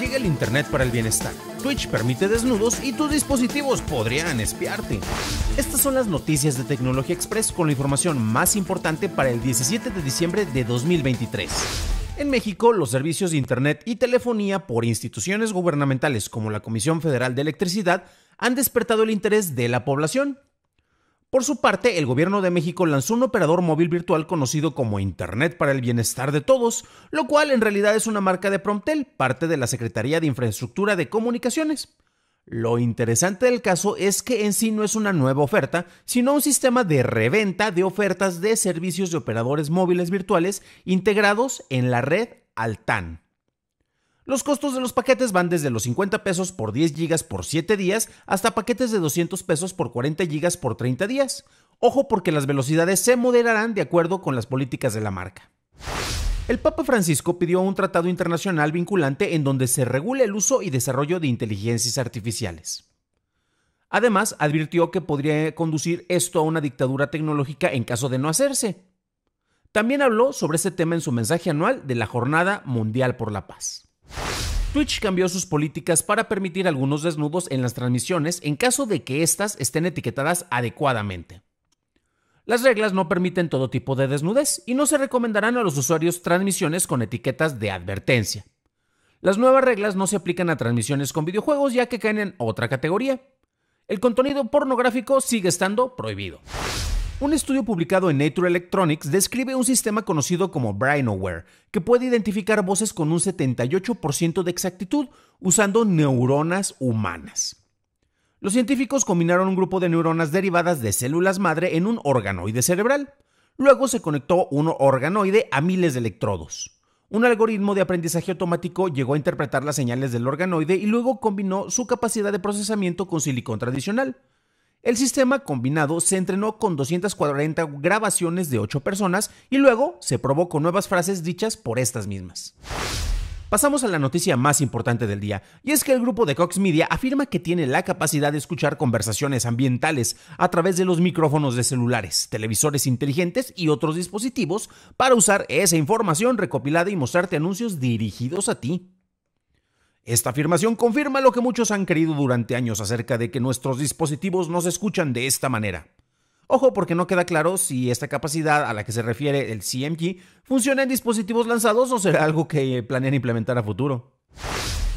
llega el Internet para el bienestar. Twitch permite desnudos y tus dispositivos podrían espiarte. Estas son las noticias de Tecnología Express con la información más importante para el 17 de diciembre de 2023. En México, los servicios de Internet y telefonía por instituciones gubernamentales como la Comisión Federal de Electricidad han despertado el interés de la población por su parte, el gobierno de México lanzó un operador móvil virtual conocido como Internet para el Bienestar de Todos, lo cual en realidad es una marca de Promptel, parte de la Secretaría de Infraestructura de Comunicaciones. Lo interesante del caso es que en sí no es una nueva oferta, sino un sistema de reventa de ofertas de servicios de operadores móviles virtuales integrados en la red Altan. Los costos de los paquetes van desde los 50 pesos por 10 gigas por 7 días hasta paquetes de 200 pesos por 40 gigas por 30 días. Ojo porque las velocidades se moderarán de acuerdo con las políticas de la marca. El Papa Francisco pidió un tratado internacional vinculante en donde se regule el uso y desarrollo de inteligencias artificiales. Además, advirtió que podría conducir esto a una dictadura tecnológica en caso de no hacerse. También habló sobre este tema en su mensaje anual de la Jornada Mundial por la Paz. Twitch cambió sus políticas para permitir algunos desnudos en las transmisiones en caso de que éstas estén etiquetadas adecuadamente. Las reglas no permiten todo tipo de desnudez y no se recomendarán a los usuarios transmisiones con etiquetas de advertencia. Las nuevas reglas no se aplican a transmisiones con videojuegos ya que caen en otra categoría. El contenido pornográfico sigue estando prohibido. Un estudio publicado en Nature Electronics describe un sistema conocido como Brainoware, que puede identificar voces con un 78% de exactitud usando neuronas humanas. Los científicos combinaron un grupo de neuronas derivadas de células madre en un organoide cerebral. Luego se conectó un organoide a miles de electrodos. Un algoritmo de aprendizaje automático llegó a interpretar las señales del organoide y luego combinó su capacidad de procesamiento con silicón tradicional. El sistema combinado se entrenó con 240 grabaciones de 8 personas y luego se probó con nuevas frases dichas por estas mismas. Pasamos a la noticia más importante del día, y es que el grupo de Cox Media afirma que tiene la capacidad de escuchar conversaciones ambientales a través de los micrófonos de celulares, televisores inteligentes y otros dispositivos para usar esa información recopilada y mostrarte anuncios dirigidos a ti. Esta afirmación confirma lo que muchos han creído durante años acerca de que nuestros dispositivos nos escuchan de esta manera. Ojo porque no queda claro si esta capacidad a la que se refiere el CMG funciona en dispositivos lanzados o será algo que planean implementar a futuro.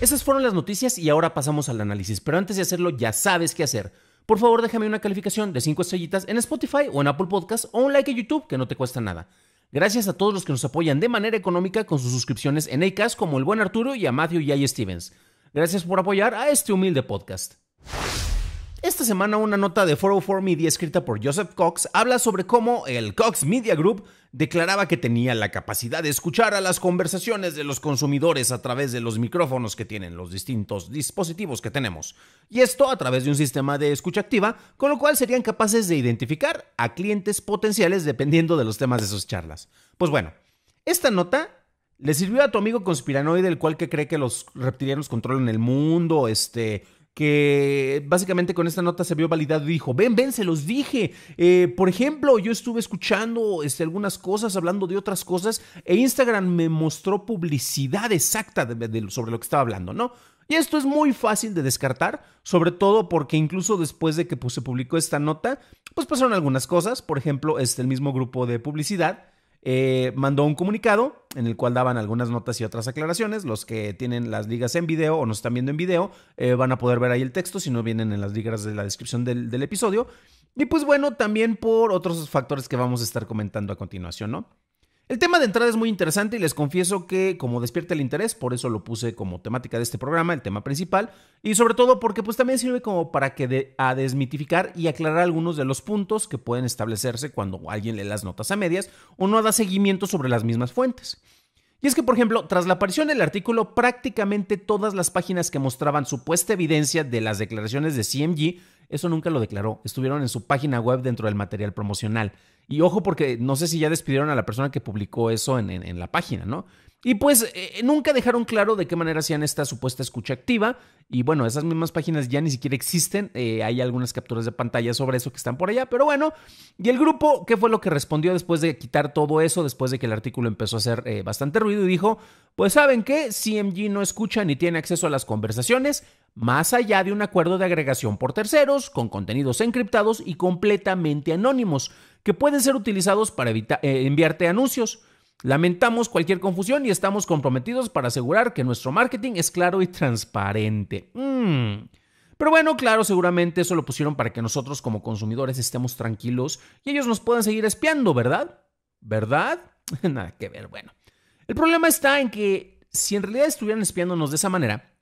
Esas fueron las noticias y ahora pasamos al análisis, pero antes de hacerlo ya sabes qué hacer. Por favor déjame una calificación de 5 estrellitas en Spotify o en Apple Podcast o un like en YouTube que no te cuesta nada. Gracias a todos los que nos apoyan de manera económica con sus suscripciones en ACAS, como el buen Arturo y a Matthew y Stevens. Gracias por apoyar a este humilde podcast. Esta semana una nota de 404 Media escrita por Joseph Cox habla sobre cómo el Cox Media Group declaraba que tenía la capacidad de escuchar a las conversaciones de los consumidores a través de los micrófonos que tienen los distintos dispositivos que tenemos. Y esto a través de un sistema de escucha activa, con lo cual serían capaces de identificar a clientes potenciales dependiendo de los temas de sus charlas. Pues bueno, esta nota le sirvió a tu amigo conspiranoide el cual que cree que los reptilianos controlan el mundo, este que básicamente con esta nota se vio validado y dijo, ven, ven, se los dije. Eh, por ejemplo, yo estuve escuchando este, algunas cosas, hablando de otras cosas, e Instagram me mostró publicidad exacta sobre lo que estaba hablando, ¿no? Y esto es muy fácil de descartar, sobre todo porque incluso después de que pues, se publicó esta nota, pues pasaron algunas cosas, por ejemplo, este, el mismo grupo de publicidad eh, mandó un comunicado en el cual daban algunas notas y otras aclaraciones. Los que tienen las ligas en video o nos están viendo en video eh, van a poder ver ahí el texto si no vienen en las ligas de la descripción del episodio. Y pues bueno, también por otros factores que vamos a estar comentando a continuación, ¿no? El tema de entrada es muy interesante y les confieso que como despierta el interés, por eso lo puse como temática de este programa, el tema principal, y sobre todo porque pues también sirve como para que a desmitificar y aclarar algunos de los puntos que pueden establecerse cuando alguien lee las notas a medias o no da seguimiento sobre las mismas fuentes. Y es que, por ejemplo, tras la aparición del artículo, prácticamente todas las páginas que mostraban supuesta evidencia de las declaraciones de CMG, eso nunca lo declaró, estuvieron en su página web dentro del material promocional. Y ojo porque no sé si ya despidieron a la persona que publicó eso en, la página, ¿no? Y pues eh, nunca dejaron claro de qué manera hacían esta supuesta escucha activa. Y bueno, esas mismas páginas ya ni siquiera existen. Eh, hay algunas capturas de pantalla sobre eso que están por allá. Pero bueno, ¿y el grupo qué fue lo que respondió después de quitar todo eso? Después de que el artículo empezó a hacer eh, bastante ruido y dijo, pues saben que CMG no escucha ni tiene acceso a las conversaciones más allá de un acuerdo de agregación por terceros, con contenidos encriptados y completamente anónimos que pueden ser utilizados para evitar, eh, enviarte anuncios. Lamentamos cualquier confusión y estamos comprometidos para asegurar que nuestro marketing es claro y transparente. Mm. Pero bueno, claro, seguramente eso lo pusieron para que nosotros como consumidores estemos tranquilos y ellos nos puedan seguir espiando, ¿verdad? ¿Verdad? Nada que ver, bueno. El problema está en que si en realidad estuvieran espiándonos de esa manera,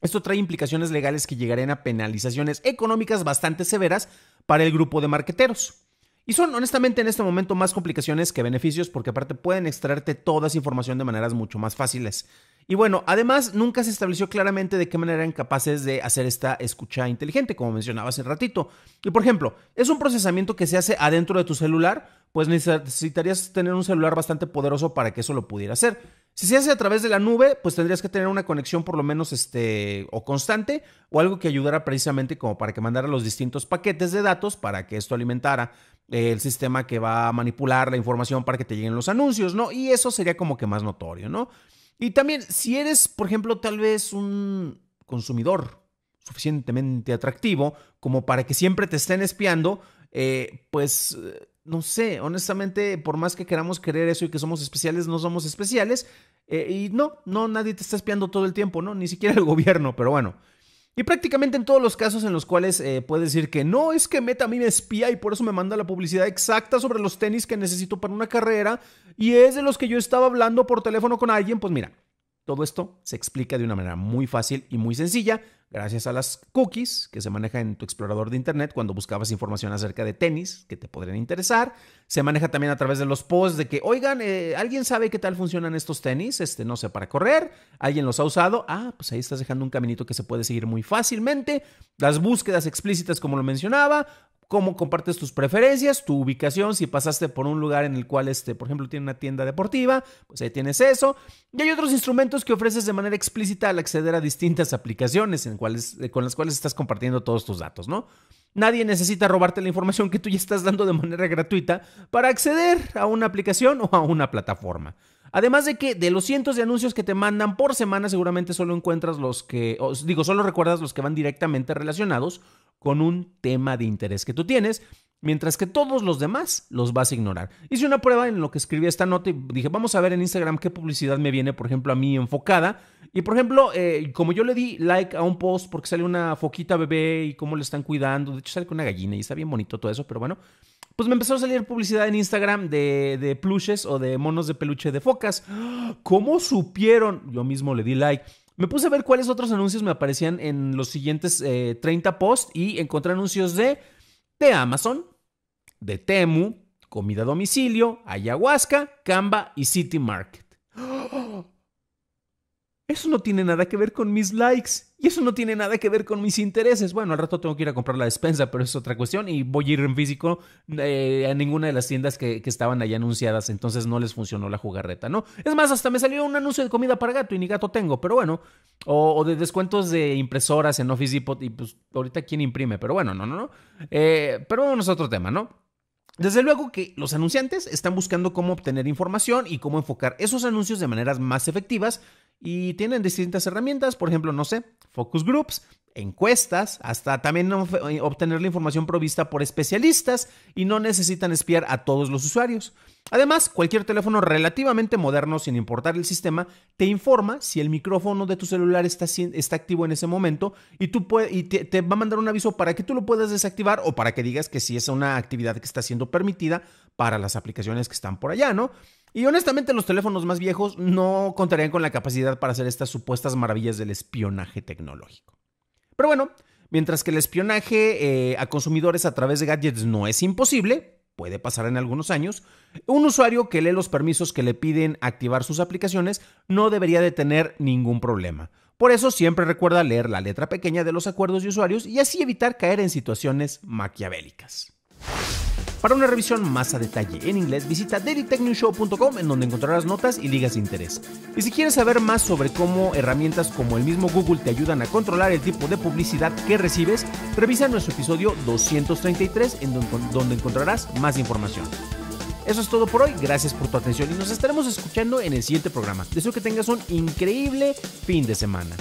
esto trae implicaciones legales que llegarían a penalizaciones económicas bastante severas para el grupo de marqueteros. Y son honestamente en este momento más complicaciones que beneficios porque aparte pueden extraerte toda esa información de maneras mucho más fáciles. Y bueno, además nunca se estableció claramente de qué manera eran capaces de hacer esta escucha inteligente, como mencionaba hace ratito. Y por ejemplo, es un procesamiento que se hace adentro de tu celular, pues necesitarías tener un celular bastante poderoso para que eso lo pudiera hacer. Si se hace a través de la nube, pues tendrías que tener una conexión por lo menos este, o constante o algo que ayudara precisamente como para que mandara los distintos paquetes de datos para que esto alimentara eh, el sistema que va a manipular la información para que te lleguen los anuncios, ¿no? Y eso sería como que más notorio, ¿no? Y también, si eres, por ejemplo, tal vez un consumidor suficientemente atractivo como para que siempre te estén espiando, eh, pues no sé, honestamente, por más que queramos creer eso y que somos especiales, no somos especiales. Eh, y no, no, nadie te está espiando todo el tiempo, ¿no? Ni siquiera el gobierno, pero bueno. Y prácticamente en todos los casos en los cuales eh, puedes decir que no, es que Meta a mí me espía y por eso me manda la publicidad exacta sobre los tenis que necesito para una carrera y es de los que yo estaba hablando por teléfono con alguien, pues mira, todo esto se explica de una manera muy fácil y muy sencilla gracias a las cookies que se maneja en tu explorador de Internet cuando buscabas información acerca de tenis que te podrían interesar. Se maneja también a través de los posts de que, oigan, eh, ¿alguien sabe qué tal funcionan estos tenis? Este, no sé, para correr. ¿Alguien los ha usado? Ah, pues ahí estás dejando un caminito que se puede seguir muy fácilmente. Las búsquedas explícitas, como lo mencionaba, cómo compartes tus preferencias, tu ubicación, si pasaste por un lugar en el cual, este, por ejemplo, tiene una tienda deportiva, pues ahí tienes eso. Y hay otros instrumentos que ofreces de manera explícita al acceder a distintas aplicaciones en con las cuales estás compartiendo todos tus datos, ¿no? Nadie necesita robarte la información que tú ya estás dando de manera gratuita para acceder a una aplicación o a una plataforma. Además de que de los cientos de anuncios que te mandan por semana, seguramente solo encuentras los que, digo, solo recuerdas los que van directamente relacionados con un tema de interés que tú tienes mientras que todos los demás los vas a ignorar. Hice una prueba en lo que escribí esta nota y dije, vamos a ver en Instagram qué publicidad me viene, por ejemplo, a mí enfocada. Y por ejemplo, eh, como yo le di like a un post porque sale una foquita bebé y cómo le están cuidando, de hecho sale con una gallina y está bien bonito todo eso, pero bueno, pues me empezó a salir publicidad en Instagram de, de o de monos de peluche de focas. ¿Cómo supieron? Yo mismo le di like. Me puse a ver cuáles otros anuncios me aparecían en los siguientes 30 eh, posts y encontré anuncios de, de Amazon, de Temu, comida a domicilio, ayahuasca, Canva y City Market. Eso no tiene nada que ver con mis likes y eso no tiene nada que ver con mis intereses. Bueno, al rato tengo que ir a comprar la despensa, pero es otra cuestión y voy a ir en físico eh, a ninguna de las tiendas que, estaban ahí anunciadas, entonces no les funcionó la jugarreta, ¿no? Es más, hasta me salió un anuncio de comida para gato y ni gato tengo, pero bueno, o, de descuentos de impresoras en Office Depot y pues ahorita quién imprime, pero bueno, no, no, no. Eh, pero vamos a otro tema, ¿no? Desde luego que los anunciantes están buscando cómo obtener información y cómo enfocar esos anuncios de maneras más efectivas y tienen distintas herramientas, por ejemplo, no sé, focus groups, encuestas, hasta también eh, obtener la información provista por especialistas y no necesitan espiar a todos los usuarios. Además, cualquier teléfono relativamente moderno, sin importar el sistema, te informa si el micrófono de tu celular está, activo en ese momento y, te, va a mandar un aviso para que tú lo puedas desactivar o para que digas que sí es una actividad que está siendo permitida para las aplicaciones que están por allá, ¿no? Y honestamente los teléfonos más viejos no contarían con la capacidad para hacer estas supuestas maravillas del espionaje tecnológico. Pero bueno, mientras que el espionaje eh, a consumidores a través de gadgets no es imposible, puede pasar en algunos años, un usuario que lee los permisos que le piden activar sus aplicaciones no debería de tener ningún problema. Por eso siempre recuerda leer la letra pequeña de los acuerdos de usuarios y así evitar caer en situaciones maquiavélicas. Para una revisión más a detalle en inglés, visita dailytechnewshow.com en donde encontrarás notas y ligas de interés. Y si quieres saber más sobre cómo herramientas como el mismo Google te ayudan a controlar el tipo de publicidad que recibes, revisa nuestro episodio 233 en donde encontrarás más información. Eso es todo por hoy, gracias por tu atención y nos estaremos escuchando en el siguiente programa. Deseo que tengas un increíble fin de semana.